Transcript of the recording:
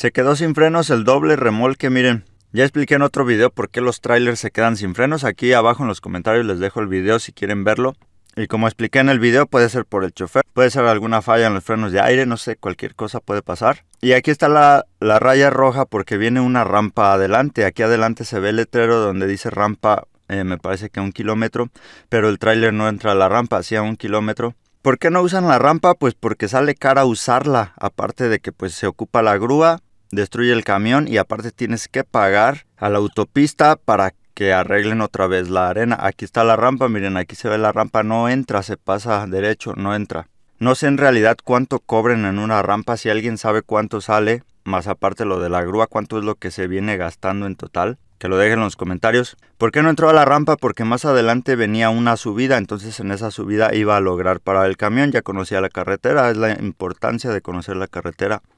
Se quedó sin frenos el doble remolque, miren. Ya expliqué en otro video por qué los trailers se quedan sin frenos. Aquí abajo en los comentarios les dejo el video si quieren verlo. Y como expliqué en el video, puede ser por el chofer, puede ser alguna falla en los frenos de aire, no sé, cualquier cosa puede pasar. Y aquí está la, raya roja porque viene una rampa adelante. Aquí adelante se ve el letrero donde dice rampa, eh, me parece que a un kilómetro, pero el tráiler no entra a la rampa, hacia a un kilómetro. ¿Por qué no usan la rampa? Pues porque sale cara usarla, aparte de que pues se ocupa la grúa, destruye el camión y aparte tienes que pagar a la autopista para que arreglen otra vez la arena. Aquí está la rampa, miren, aquí se ve la rampa, no entra, se pasa derecho, no entra. No sé en realidad cuánto cobren en una rampa, si alguien sabe cuánto sale, más aparte lo de la grúa, cuánto es lo que se viene gastando en total, que lo dejen en los comentarios. ¿Por qué no entró a la rampa? Porque más adelante venía una subida, entonces en esa subida iba a lograr parar el camión, ya conocía la carretera, es la importancia de conocer la carretera.